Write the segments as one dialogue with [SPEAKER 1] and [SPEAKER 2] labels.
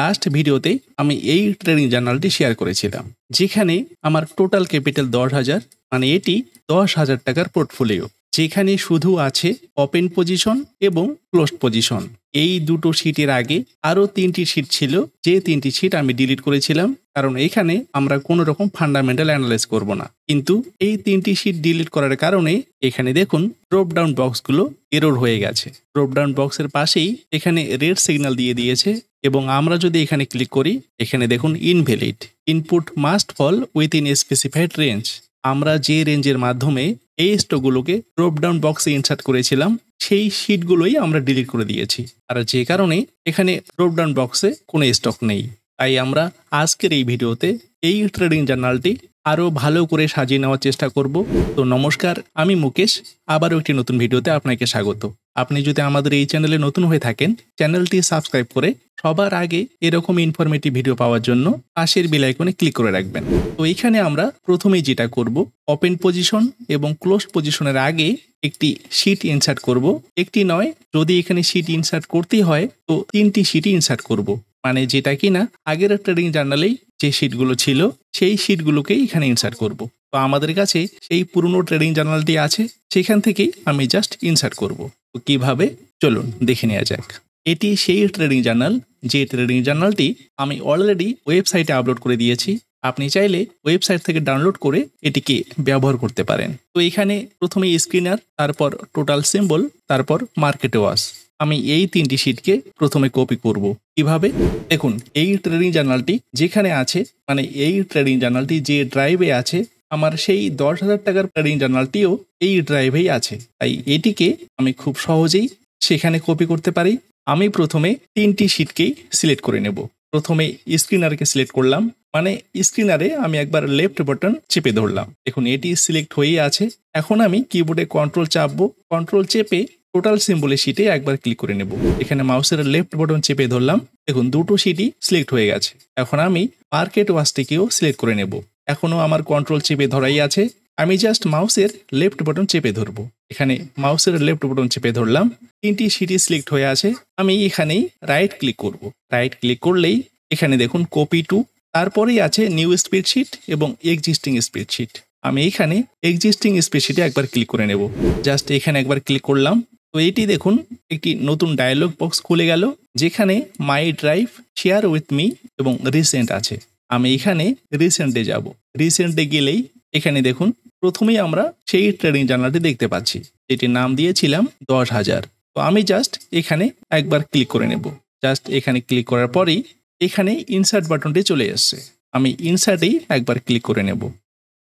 [SPEAKER 1] Last ভিডিওতে আমি এই ট্রেডিং জার্নালটি শেয়ার করেছিলাম যেখানে আমার টোটাল ক্যাপিটাল দশ হাজার মানে এটি দশ হাজার টাকার পোর্টফোলিও যেখানে শুধু আছে ওপেন পজিশন এবং ক্লোজড পজিশন এই দুটো সিটের আগে আরও তিনটি সিট ছিল যে তিনটি সিট আমি ডিলিট করেছিলাম কারণ এখানে আমরা কোনো রকম ফান্ডামেন্টাল অ্যানালাইজ করব না কিন্তু এই তিনটি সিট ডিলিট করার কারণে এখানে দেখুন ড্রপডাউন ডাউন বক্সগুলো এরোর হয়ে গেছে ড্রপডাউন ডাউন বক্সের পাশেই এখানে রেড সিগন্যাল দিয়ে দিয়েছে এবং আমরা যদি এখানে ক্লিক করি এখানে দেখুন invalid input must fall within specified range আমরা যে রেঞ্জের মাধ্যমে এই স্টকগুলোকে ড্রপ ডাউন বক্সে ইনসার্ট করেছিলাম সেই শিটগুলোই আমরা ডিলিট করে দিয়েছি আর যে কারণে এখানে ড্রপ ডাউন বক্সে কোনো স্টক নেই তাই আমরা আজকের এই ভিডিওতে এই ট্রেডিং জার্নালটি আরও ভালো করে সাজিয়ে নেওয়ার চেষ্টা করব তো নমস্কার আমি মুকেশ আবারও একটি নতুন ভিডিওতে আপনাকে স্বাগত আপনি যদি আমাদের এই চ্যানেলে নতুন হয়ে থাকেন চ্যানেলটি সাবস্ক্রাইব করে সবার আগে এরকম ইনফরমেটিভ ভিডিও পাওয়ার জন্য পাশের বিলাইকনে ক্লিক করে রাখবেন তো এখানে আমরা প্রথমেই যেটা করব ওপেন পজিশন এবং ক্লোজ পজিশনের আগে একটি শিট ইনসার্ট করব একটি নয় যদি এখানে শিট ইনসার্ট করতেই হয় তো তিনটি শিটই ইনসার্ট করব মানে যেটা কিনা আগের ট্রেডিং জার্নালেই যে শিটগুলো ছিল সেই শিটগুলোকেই এখানে ইনসার্ট করব তো আমাদের কাছে সেই পুরনো ট্রেডিং জার্নালটি আছে সেখান থেকেই আমি জাস্ট ইনসার্ট করব কিভাবে চলুন দেখে নেওয়া যাক এটি সেই ট্রেডিং জার্নাল যে ট্রেডিং জার্নালটি আমি অলরেডি ওয়েবসাইটে আপলোড করে দিয়েছি আপনি চাইলে ওয়েবসাইট থেকে ডাউনলোড করে এটিকে ব্যবহার করতে পারেন তো এখানে প্রথমে স্ক্রিনার তারপর টোটাল সিম্বল তারপর মার্কেট ওয়াশ আমি এই তিনটি শিটকে প্রথমে কপি করব কিভাবে দেখুন এই ট্রেডিং জার্নালটি যেখানে আছে মানে এই ট্রেডিং জার্নালটি যে ড্রাইভে আছে আমার সেই দশ হাজার টাকার ট্রেডিং জার্নালটিও এই ড্রাইভেই আছে তাই এটিকে আমি খুব সহজেই সেখানে কপি করতে পারি আমি প্রথমে তিনটি সিটকেই সিলেক্ট করে নেব প্রথমে স্ক্রিনারকে সিলেক্ট করলাম মানে স্ক্রিনারে আমি একবার লেফট বাটন চেপে ধরলাম এখন এটি সিলেক্ট হয়েই আছে এখন আমি কিবোর্ডে কন্ট্রোল চাপবো কন্ট্রোল চেপে টোটাল সিম্বলে শিটে একবার ক্লিক করে নেব এখানে মাউসের লেফট বাটন চেপে ধরলাম দেখুন দুটো শিটই সিলেক্ট হয়ে গেছে এখন আমি মার্কেট ওয়াচটিকেও সিলেক্ট করে নেব এখনও আমার কন্ট্রোল চেপে ধরাই আছে আমি জাস্ট মাউসের লেফট বটন চেপে ধরবো এখানে মাউসের লেফট বটন চেপে ধরলাম তিনটি সিটি সিলেক্ট হয়ে আছে আমি এখানেই রাইট ক্লিক করব রাইট ক্লিক করলেই এখানে দেখুন কপি টু তারপরেই আছে নিউ স্প্রেডশিট এবং এক্সিস্টিং স্প্রেডশিট আমি এখানে এক্সিস্টিং স্প্রেডশিটে একবার ক্লিক করে নেব জাস্ট এখানে একবার ক্লিক করলাম তো এটি দেখুন একটি নতুন ডায়ালগ বক্স খুলে গেল যেখানে my drive share with me এবং রিসেন্ট আছে আমি এখানে রিসেন্টে যাব রিসেন্টে গেলেই এখানে দেখুন প্রথমেই আমরা সেই ট্রেডিং জার্নালটি দেখতে পাচ্ছি যেটির নাম দিয়েছিলাম দশ হাজার তো আমি জাস্ট এখানে একবার ক্লিক করে নেব জাস্ট এখানে ক্লিক করার পরেই এখানে ইনসার্ট বাটনটি চলে এসছে আমি ইনসার্টেই একবার ক্লিক করে নেব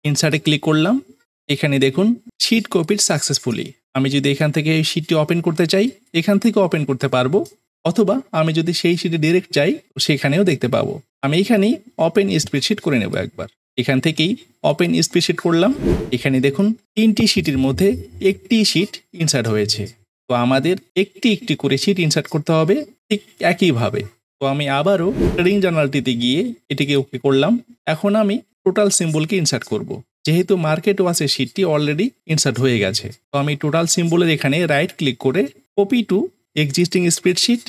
[SPEAKER 1] ইনসার্টে ক্লিক করলাম এখানে দেখুন শিট কপিড সাকসেসফুলি আমি যদি এখান থেকে এই শিটটি ওপেন করতে চাই এখান থেকে ওপেন করতে পারবো অথবা আমি যদি সেই শিটে ডিরেক্ট যাই সেখানেও দেখতে পাবো আমি এখানেই ওপেন স্প্রেডশিট করে নেব একবার এখান থেকেই ওপেন স্প্রেডশিট করলাম এখানে দেখুন তিনটি শিটের মধ্যে একটি শিট ইনসার্ট হয়েছে তো আমাদের একটি একটি করে শিট ইনসার্ট করতে হবে ঠিক একইভাবে তো আমি আবারও ট্রেডিং জার্নালটিতে গিয়ে এটিকে ওকে করলাম এখন আমি টোটাল সিম্বলকে ইনসার্ট করব। যেহেতু মার্কেট ওয়াসের শিটটি অলরেডি ইনসার্ট হয়ে গেছে তো আমি টোটাল সিম্বলের এখানে রাইট ক্লিক করে কপি টু এক্সিস্টিং স্প্রেডশিট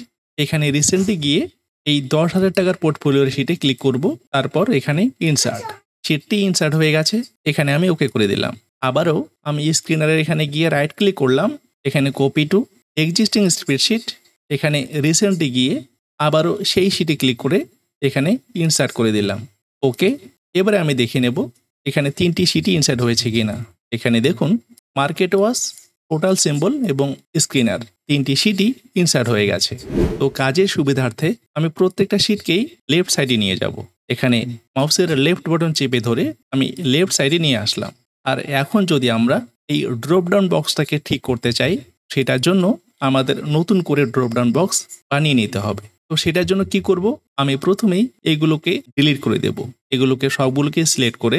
[SPEAKER 1] এখানে রিসেন্টলি গিয়ে এই দশ হাজার টাকার পোর্টফোলিওর শিটে ক্লিক করব তারপর এখানে ইনসার্ট শিটটি ইনসার্ট হয়ে গেছে এখানে আমি ওকে করে দিলাম আবারও আমি স্ক্রিনারের এখানে গিয়ে রাইট ক্লিক করলাম এখানে কপি টু এক্সিস্টিং স্প্রেডশিট এখানে রিসেন্টে গিয়ে আবারও সেই শিটে ক্লিক করে এখানে ইনসার্ট করে দিলাম ওকে এবারে আমি দেখে নেব এখানে তিনটি শিটই ইনসার্ট হয়েছে কিনা এখানে দেখুন মার্কেট ওয়াশ টোটাল সিম্বল এবং স্ক্রিনার তিনটি সিটই ইনসার্ট হয়ে গেছে তো কাজের সুবিধার্থে আমি প্রত্যেকটা সিটকেই লেফট সাইডে নিয়ে যাব এখানে মাউসের লেফট বটন চেপে ধরে আমি লেফট সাইডে নিয়ে আসলাম আর এখন যদি আমরা এই ড্রপডাউন বক্সটাকে ঠিক করতে চাই সেটার জন্য আমাদের নতুন করে ড্রপডাউন বক্স বানিয়ে নিতে হবে তো সেটার জন্য কি করব আমি প্রথমেই এগুলোকে ডিলিট করে দেব এগুলোকে সবগুলোকে সিলেক্ট করে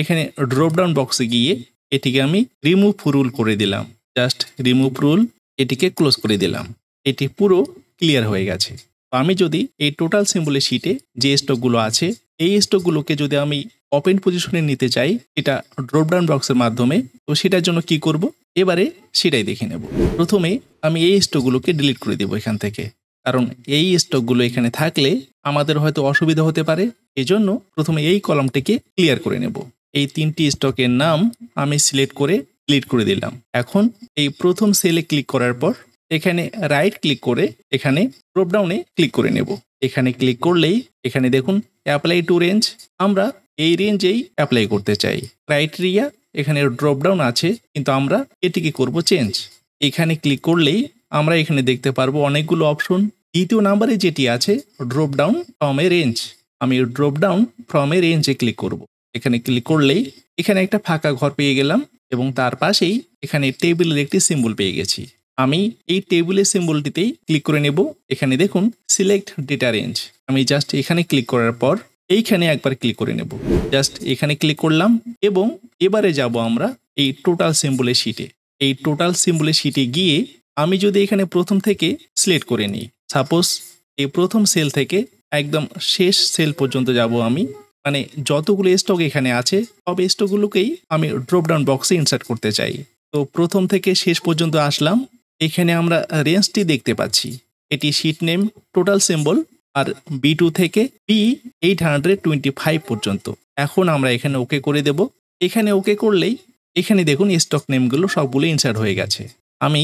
[SPEAKER 1] এখানে ড্রপডাউন বক্সে গিয়ে এটিকে আমি রিমুভ রুল করে দিলাম জাস্ট রিমুভ রুল এটিকে ক্লোজ করে দিলাম এটি পুরো ক্লিয়ার হয়ে গেছে আমি যদি এই টোটাল সিম্বলের শিটে যে স্টকগুলো আছে এই স্টকগুলোকে যদি আমি ওপেন পজিশনে নিতে চাই এটা ড্রপডাউন বক্সের মাধ্যমে তো সেটার জন্য কি করব এবারে সেটাই দেখে নেব প্রথমে আমি এই স্টকগুলোকে ডিলিট করে দেবো এখান থেকে কারণ এই স্টকগুলো এখানে থাকলে আমাদের হয়তো অসুবিধা হতে পারে এজন্য প্রথমে এই কলমটিকে ক্লিয়ার করে নেব এই তিনটি স্টকের নাম আমি সিলেক্ট করে ডিলিট করে দিলাম এখন এই প্রথম সেলে ক্লিক করার পর এখানে রাইট ক্লিক করে এখানে ড্রপডাউনে ক্লিক করে নেব এখানে ক্লিক করলেই এখানে দেখুন অ্যাপ্লাই টু রেঞ্জ আমরা এই রেঞ্জেই অ্যাপ্লাই করতে চাই ক্রাইটেরিয়া এখানে ড্রপডাউন আছে কিন্তু আমরা এটিকে করব চেঞ্জ এখানে ক্লিক করলেই আমরা এখানে দেখতে পারবো অনেকগুলো অপশন দ্বিতীয় নাম্বারে যেটি আছে ড্রপডাউন ফ্রম এ রেঞ্জ আমি ড্রপডাউন ফ্রম এ রেঞ্জে ক্লিক করব এখানে ক্লিক করলেই এখানে একটা ফাঁকা ঘর পেয়ে গেলাম এবং তার পাশেই এখানে টেবিলের একটি সিম্বল পেয়ে গেছি আমি এই টেবিলের সিম্বলটিতেই ক্লিক করে নেব এখানে দেখুন সিলেক্ট ডেটা রেঞ্জ আমি জাস্ট এখানে ক্লিক করার পর এইখানে একবার ক্লিক করে নেব জাস্ট এখানে ক্লিক করলাম এবং এবারে যাব আমরা এই টোটাল সিম্বলের শিটে এই টোটাল সিম্বলের শিটে গিয়ে আমি যদি এখানে প্রথম থেকে সিলেক্ট করে নিই সাপোজ এই প্রথম সেল থেকে একদম শেষ সেল পর্যন্ত যাব আমি মানে যতগুলো স্টক এখানে আছে সব স্টকগুলোকেই আমি ড্রপডাউন বক্সে ইনসার্ট করতে চাই তো প্রথম থেকে শেষ পর্যন্ত আসলাম এখানে আমরা রেঞ্জটি দেখতে পাচ্ছি এটি শিট নেম টোটাল সিম্বল আর বি টু থেকে B eight hundred twenty five পর্যন্ত এখন আমরা এখানে ওকে করে দেব এখানে ওকে করলেই এখানে দেখুন স্টক নেমগুলো সবগুলো ইনসার্ট হয়ে গেছে আমি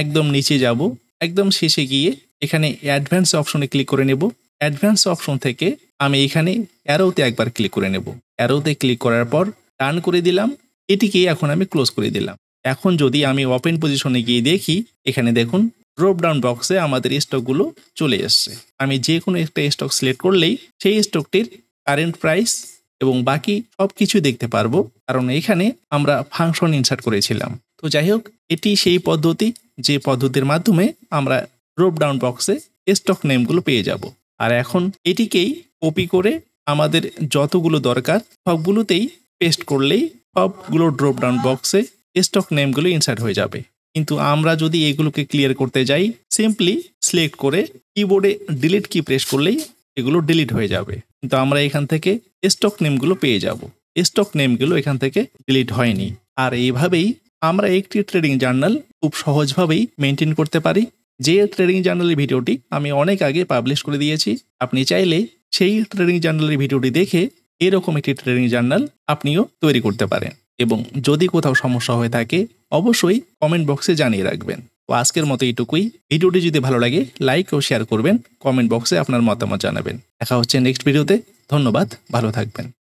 [SPEAKER 1] একদম নিচে যাব একদম শেষে গিয়ে এখানে অ্যাডভান্স অপশনে ক্লিক করে নেব অ্যাডভান্স অপশন থেকে আমি এখানে অ্যারোতে একবার ক্লিক করে নেব অ্যারোতে ক্লিক করার পর টান করে দিলাম এটিকে এখন আমি ক্লোজ করে দিলাম এখন যদি আমি ওপেন পজিশনে গিয়ে দেখি এখানে দেখুন ডাউন বক্সে আমাদের স্টকগুলো চলে এসছে আমি যে কোনো একটা স্টক সিলেক্ট করলেই সেই স্টকটির কারেন্ট প্রাইস এবং বাকি সব কিছু দেখতে পারবো কারণ এখানে আমরা ফাংশন ইনসার্ট করেছিলাম তো যাই হোক এটি সেই পদ্ধতি যে পদ্ধতির মাধ্যমে আমরা ডাউন বক্সে স্টক নেমগুলো পেয়ে যাব আর এখন এটিকেই কপি করে আমাদের যতগুলো দরকার সবগুলোতেই পেস্ট করলেই সবগুলো ড্রপডাউন বক্সে স্টক নেমগুলো ইনসার্ট হয়ে যাবে কিন্তু আমরা যদি এগুলোকে ক্লিয়ার করতে যাই সিম্পলি সিলেক্ট করে কিবোর্ডে ডিলিট কি প্রেস করলেই এগুলো ডিলিট হয়ে যাবে কিন্তু আমরা এখান থেকে স্টক নেমগুলো পেয়ে যাব স্টক নেমগুলো এখান থেকে ডিলিট হয়নি আর এইভাবেই আমরা একটি ট্রেডিং জার্নাল খুব সহজভাবেই মেনটেন করতে পারি যে ট্রেডিং জার্নালের ভিডিওটি আমি অনেক আগে পাবলিশ করে দিয়েছি আপনি চাইলে সেই ট্রেডিং জার্নালের ভিডিওটি দেখে এরকম একটি ট্রেডিং জার্নাল আপনিও তৈরি করতে পারেন এবং যদি কোথাও সমস্যা হয়ে থাকে অবশ্যই কমেন্ট বক্সে জানিয়ে রাখবেন তো আজকের মতো এইটুকুই ভিডিওটি যদি ভালো লাগে লাইক ও শেয়ার করবেন কমেন্ট বক্সে আপনার মতামত জানাবেন দেখা হচ্ছে নেক্সট ভিডিওতে ধন্যবাদ ভালো থাকবেন